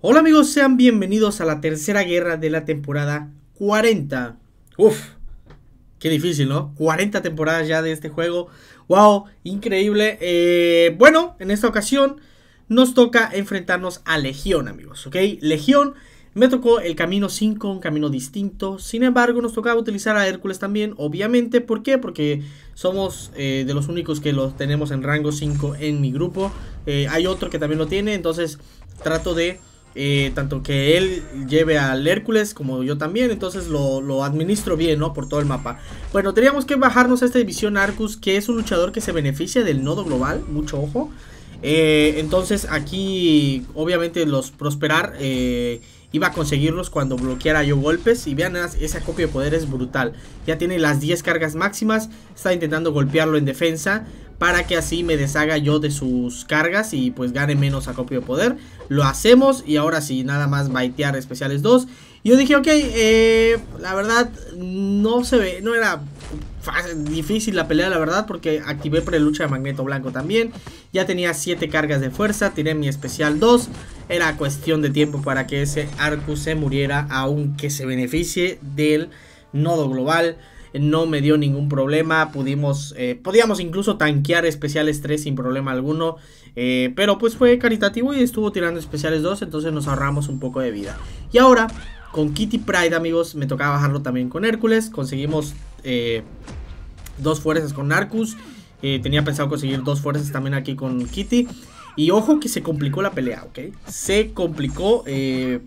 Hola amigos, sean bienvenidos a la tercera guerra de la temporada 40. Uf, qué difícil, ¿no? 40 temporadas ya de este juego. Wow, increíble. Eh, bueno, en esta ocasión nos toca enfrentarnos a Legión, amigos, ¿ok? Legión, me tocó el camino 5, un camino distinto. Sin embargo, nos tocaba utilizar a Hércules también, obviamente. ¿Por qué? Porque somos eh, de los únicos que los tenemos en rango 5 en mi grupo. Eh, hay otro que también lo tiene, entonces trato de eh, tanto que él lleve al Hércules como yo también, entonces lo, administro bien, ¿no? Por todo el mapa. Bueno, teníamos que bajarnos a esta división Arcus, que es un luchador que se beneficia del nodo global, mucho ojo. Eh, entonces aquí, obviamente, los prosperar eh, iba a conseguirlos cuando bloqueara yo golpes. Y vean, ese acopio de poder es brutal. Ya tiene las 10 cargas máximas, está intentando golpearlo en defensa para que así me deshaga yo de sus cargas y pues gane menos acopio de poder. Lo hacemos y ahora sí, nada más baitear especiales 2. Yo dije, ok, eh, la verdad no se ve, no era difícil la pelea, la verdad, porque activé pre-lucha de magneto blanco también. Ya tenía 7 cargas de fuerza, tiré mi especial 2. Era cuestión de tiempo para que ese arco se muriera, aunque se beneficie del nodo global no me dio ningún problema, pudimos, eh, podíamos incluso tanquear especiales 3 sin problema alguno, eh, pero pues fue caritativo y estuvo tirando especiales 2, entonces nos ahorramos un poco de vida. Y ahora, con Kitty Pride, amigos, me tocaba bajarlo también con Hércules, conseguimos eh, dos fuerzas con Arcus, eh, tenía pensado conseguir dos fuerzas también aquí con Kitty, y ojo que se complicó la pelea, ¿ok? Se complicó, eh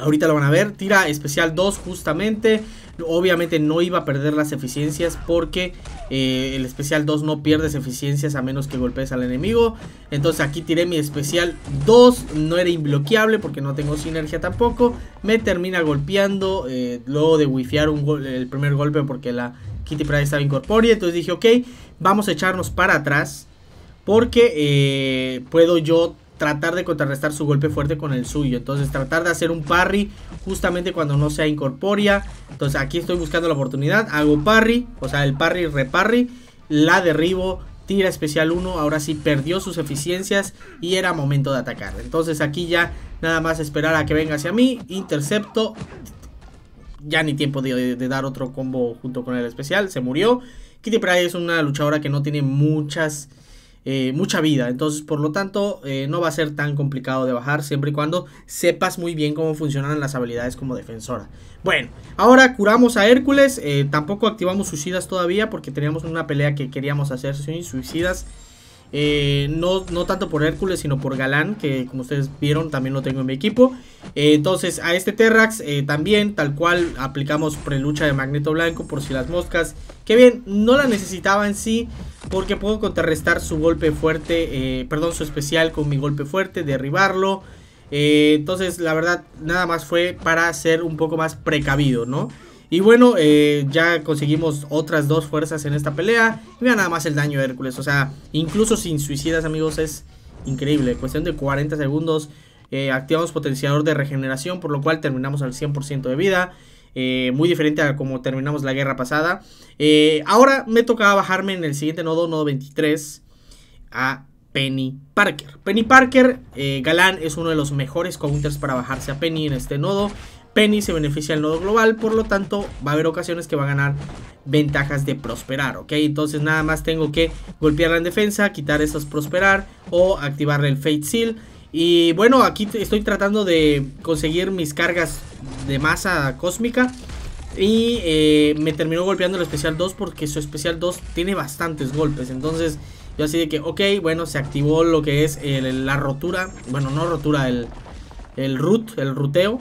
Ahorita lo van a ver. Tira especial 2 justamente. Obviamente no iba a perder las eficiencias porque eh, el especial 2 no pierdes eficiencias a menos que golpees al enemigo. Entonces aquí tiré mi especial 2. No era inbloqueable porque no tengo sinergia tampoco. Me termina golpeando. Eh, luego de wifiar el primer golpe porque la Kitty Pride estaba incorpórea. Entonces dije, ok, vamos a echarnos para atrás. Porque eh, puedo yo tratar de contrarrestar su golpe fuerte con el suyo. Entonces tratar de hacer un parry justamente cuando no sea incorpórea. Entonces aquí estoy buscando la oportunidad. Hago parry, o sea el parry reparry. La derribo, tira especial 1. Ahora sí perdió sus eficiencias y era momento de atacar. Entonces aquí ya nada más esperar a que venga hacia mí. Intercepto. Ya ni tiempo de, dar otro combo junto con el especial. Se murió. Kitty Pryde es una luchadora que no tiene muchas eh, mucha vida. Entonces, por lo tanto, eh, no va a ser tan complicado de bajar siempre y cuando sepas muy bien cómo funcionan las habilidades como defensora. Bueno, ahora curamos a Hércules. Eh, tampoco activamos suicidas todavía porque teníamos una pelea que queríamos hacer sin suicidas. Eh, no, no tanto por Hércules, sino por Galán, que como ustedes vieron, también lo tengo en mi equipo. Eh, entonces, a este Terrax eh, también, tal cual, aplicamos prelucha de Magneto Blanco por si las moscas. Que bien, no la necesitaba en sí, porque puedo contrarrestar su golpe fuerte, perdón, su especial con mi golpe fuerte, derribarlo. entonces, la verdad, nada más fue para ser un poco más precavido, ¿no? Y bueno, eh, ya conseguimos otras dos fuerzas en esta pelea. Y nada más el daño de Hércules. O sea, incluso sin suicidas, amigos, es increíble. Cuestión de 40 segundos. Eh, activamos potenciador de regeneración, por lo cual terminamos al 100% de vida. Eh, muy diferente a como terminamos la guerra pasada. ahora me tocaba bajarme en el siguiente nodo, nodo 23, a Penny Parker. Penny Parker, Galán, es uno de los mejores counters para bajarse a Penny en este nodo. Penny se beneficia del nodo global, por lo tanto va a haber ocasiones que va a ganar ventajas de prosperar, ¿ok? Entonces nada más tengo que golpearla en defensa, quitar esos prosperar o activarle el Fate Seal. Y bueno, aquí estoy tratando de conseguir mis cargas de masa cósmica. Y eh, me terminó golpeando el especial 2 porque su especial 2 tiene bastantes golpes. Entonces yo así de que, ok, bueno, se activó lo que es la rotura. Bueno, no rotura, el, el root, el ruteo.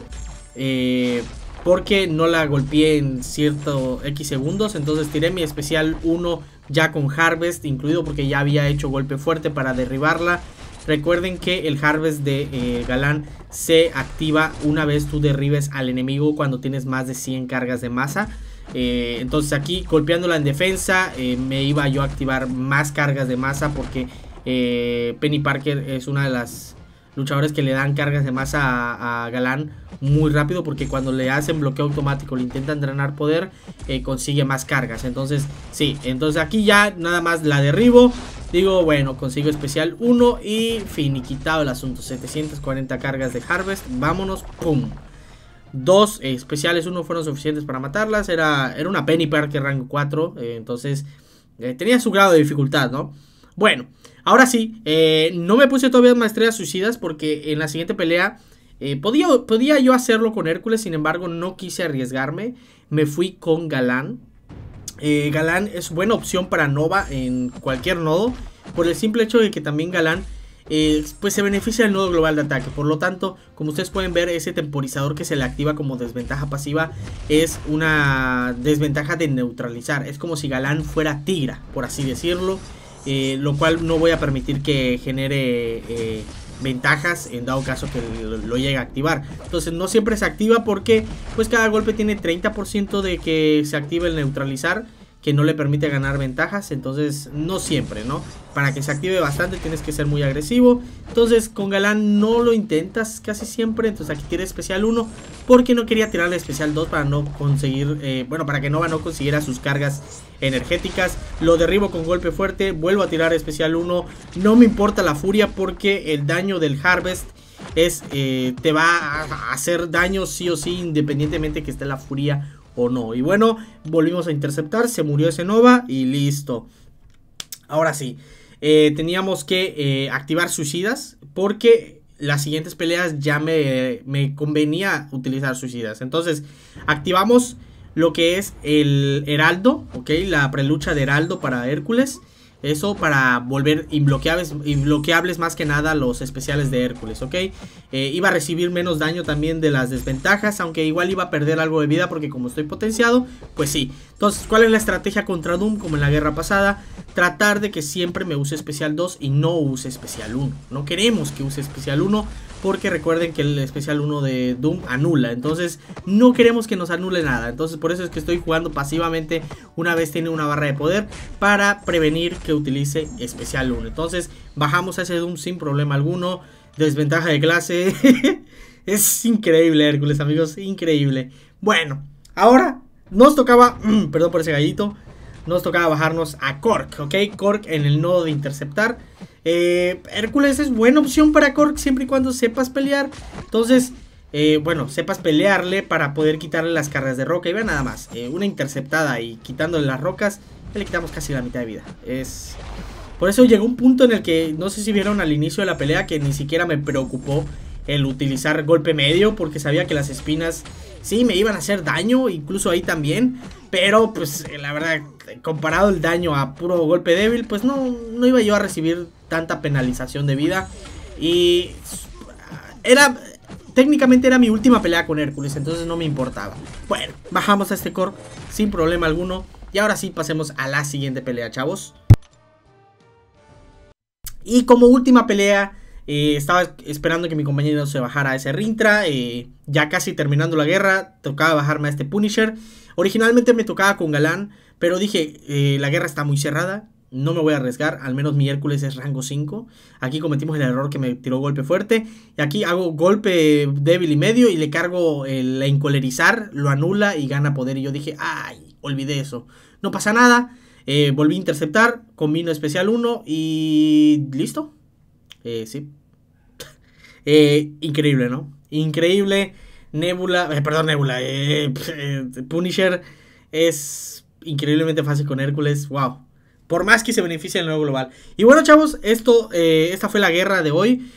Eh, porque no la golpeé en cierto X segundos. Entonces tiré mi especial 1 ya con Harvest incluido porque ya había hecho golpe fuerte para derribarla. Recuerden que el Harvest de eh, Galán se activa una vez tú derribes al enemigo cuando tienes más de 100 cargas de masa. Eh, entonces aquí golpeándola en defensa me iba yo a activar más cargas de masa porque Penny Parker es una de las luchadores que le dan cargas de masa a, Galán muy rápido porque cuando le hacen bloqueo automático, le intentan drenar poder, eh, consigue más cargas. Entonces, sí, entonces aquí ya nada más la derribo. Digo, bueno, consigo especial 1 y finiquitado el asunto. 740 cargas de Harvest, vámonos, pum. Dos eh, especiales, uno fueron suficientes para matarlas. Era, era una Penny Parker rango 4, eh, entonces tenía su grado de dificultad, ¿no? Bueno, Ahora sí, eh, no me puse todavía maestrías suicidas porque en la siguiente pelea eh, podía, podía yo hacerlo con Hércules, sin embargo no quise arriesgarme. Me fui con Galán. Eh, Galán es buena opción para Nova en cualquier nodo, por el simple hecho de que también Galán pues se beneficia del nodo global de ataque. Por lo tanto, como ustedes pueden ver, ese temporizador que se le activa como desventaja pasiva es una desventaja de neutralizar. Es como si Galán fuera Tigra, por así decirlo. Eh, lo cual no voy a permitir que genere eh, ventajas en dado caso que lo, lo, llegue a activar. Entonces no siempre se activa porque pues cada golpe tiene 30% de que se active el neutralizar que no le permite ganar ventajas, entonces no siempre, ¿no? Para que se active bastante tienes que ser muy agresivo, entonces con Galán no lo intentas casi siempre, entonces aquí tiene especial 1, porque no quería tirarle especial 2 para no conseguir, eh, bueno, para que Nova no consiguiera sus cargas energéticas, lo derribo con golpe fuerte, vuelvo a tirar especial 1, no me importa la furia porque el daño del Harvest es, eh, te va a hacer daño sí o sí, independientemente que esté la furia o no. Y bueno, volvimos a interceptar, se murió ese Nova y listo. Ahora sí, eh, teníamos que eh, activar suicidas porque las siguientes peleas ya me, me, convenía utilizar suicidas. Entonces, activamos lo que es el Heraldo, ¿ok? La prelucha de Heraldo para Hércules. Eso para volver inbloqueables, inbloqueables más que nada los especiales de Hércules, ¿ok? Eh, iba a recibir menos daño también de las desventajas, aunque igual iba a perder algo de vida porque como estoy potenciado, pues sí. Entonces, ¿cuál es la estrategia contra Doom como en la guerra pasada? Tratar de que siempre me use especial 2 y no use especial 1. No queremos que use especial 1 porque recuerden que el especial 1 de Doom anula. Entonces, no queremos que nos anule nada. Entonces, por eso es que estoy jugando pasivamente una vez tiene una barra de poder para prevenir que utilice especial 1. Entonces, bajamos a ese Doom sin problema alguno. Desventaja de clase. es increíble, Hércules, amigos. Increíble. Bueno, ahora nos tocaba, perdón por ese gallito, nos tocaba bajarnos a Cork, ¿ok? Cork en el nodo de interceptar. Eh, Hércules es buena opción para Cork siempre y cuando sepas pelear. Entonces, eh, bueno, sepas pelearle para poder quitarle las cargas de roca. Y vean nada más, eh, una interceptada y quitándole las rocas, le quitamos casi la mitad de vida. Es... Por eso llegó un punto en el que, no sé si vieron al inicio de la pelea, que ni siquiera me preocupó el utilizar golpe medio porque sabía que las espinas sí me iban a hacer daño, incluso ahí también, pero pues la verdad, comparado el daño a puro golpe débil, pues no, no iba yo a recibir tanta penalización de vida y era... Técnicamente era mi última pelea con Hércules, entonces no me importaba. Bueno, bajamos a este core sin problema alguno. Y ahora sí, pasemos a la siguiente pelea, chavos. Y como última pelea eh, estaba esperando que mi compañero se bajara a ese Rintra. Eh, ya casi terminando la guerra, tocaba bajarme a este Punisher. Originalmente me tocaba con Galán, pero dije, eh, la guerra está muy cerrada. No me voy a arriesgar, al menos mi Hércules es rango 5. Aquí cometimos el error que me tiró golpe fuerte. Y aquí hago golpe débil y medio y le cargo el encolerizar, lo anula y gana poder. Y yo dije, ay, olvidé eso. No pasa nada. volví a interceptar, combino especial 1 y listo. sí. Eh, increíble, ¿no? Increíble. Nebula, eh, perdón, Nebula, eh, Punisher es increíblemente fácil con Hércules, wow. Por más que se beneficie del nuevo global. Y bueno, chavos, esto, esta fue la guerra de hoy.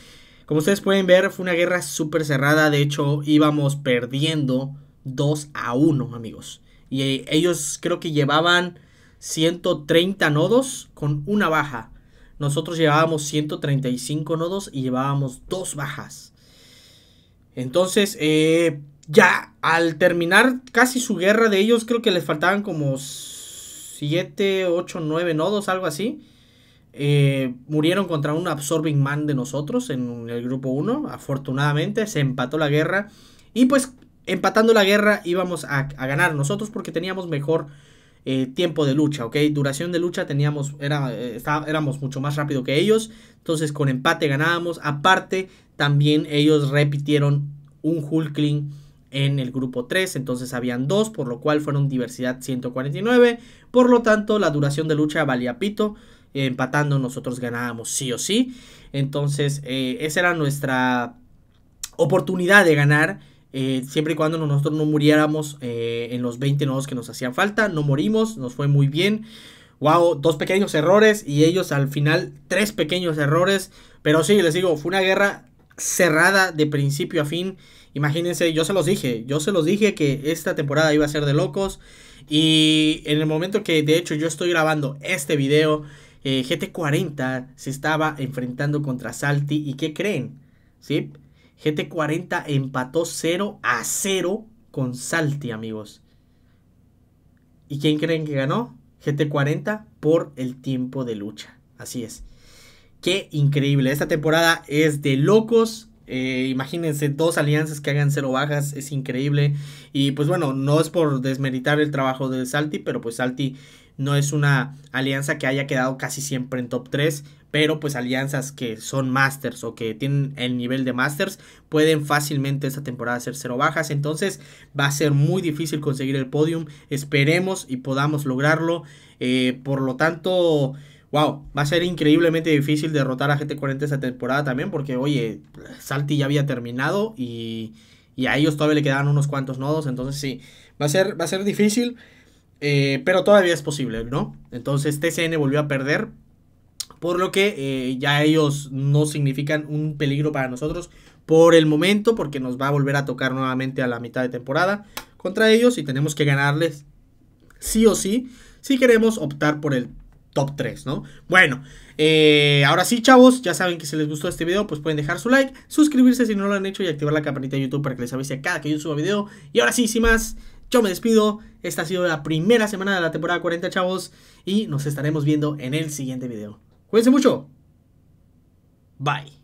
Como ustedes pueden ver, fue una guerra súper cerrada. De hecho, íbamos perdiendo 2 a 1, amigos. Y ellos creo que llevaban 130 nodos con una baja. Nosotros llevábamos 135 nodos y llevábamos dos bajas. Entonces, eh, ya al terminar casi su guerra de ellos, creo que les faltaban como 7, 8, 9 nodos, algo así. Eh, murieron contra un Absorbing Man de nosotros en el grupo 1. Afortunadamente se empató la guerra. Y pues empatando la guerra íbamos a ganar nosotros porque teníamos mejor eh, tiempo de lucha, ¿ok? Duración de lucha teníamos, era, eh, éramos mucho más rápido que ellos, entonces con empate ganábamos. Aparte, también ellos repitieron un Hulkling en el grupo 3, entonces habían dos, por lo cual fueron diversidad 149, por lo tanto la duración de lucha valía pito, empatando nosotros ganábamos sí o sí, entonces eh, esa era nuestra oportunidad de ganar eh, siempre y cuando nosotros no muriéramos eh, en los 20 nodos que nos hacían falta, no morimos, nos fue muy bien. Wow, dos pequeños errores y ellos al final tres pequeños errores. Pero sí, les digo, fue una guerra cerrada de principio a fin. Imagínense, yo se los dije, yo se los dije que esta temporada iba a ser de locos. Y en el momento que de hecho yo estoy grabando este video, eh, GT40 se estaba enfrentando contra Salty. ¿Y qué creen? ¿Sí? GT40 empató 0 a 0 con Salti, amigos. ¿Y quién creen que ganó? GT40 por el tiempo de lucha. Así es. Qué increíble. Esta temporada es de locos. Eh, imagínense dos alianzas que hagan cero bajas, es increíble. Y pues bueno, no es por desmeritar el trabajo de Salty, pero pues Salty no es una alianza que haya quedado casi siempre en top 3, pero pues alianzas que son masters o que tienen el nivel de masters pueden fácilmente esta temporada hacer cero bajas, entonces va a ser muy difícil conseguir el podium, esperemos y podamos lograrlo, eh, por lo tanto wow, va a ser increíblemente difícil derrotar a GT40 esta temporada también, porque oye, Salty ya había terminado y, y a ellos todavía le quedaban unos cuantos nodos, entonces sí, va a ser, va a ser difícil, eh, pero todavía es posible, ¿no? Entonces TCN volvió a perder, por lo que eh, ya ellos no significan un peligro para nosotros por el momento, porque nos va a volver a tocar nuevamente a la mitad de temporada contra ellos y tenemos que ganarles sí o sí si queremos optar por el top 3, ¿no? Bueno, eh, ahora sí, chavos, ya saben que si les gustó este video, pues pueden dejar su like, suscribirse si no lo han hecho y activar la campanita de YouTube para que les avise cada que yo suba video. Y ahora sí, sin más, yo me despido. Esta ha sido la primera semana de la temporada 40, chavos, y nos estaremos viendo en el siguiente video. Cuídense mucho. Bye.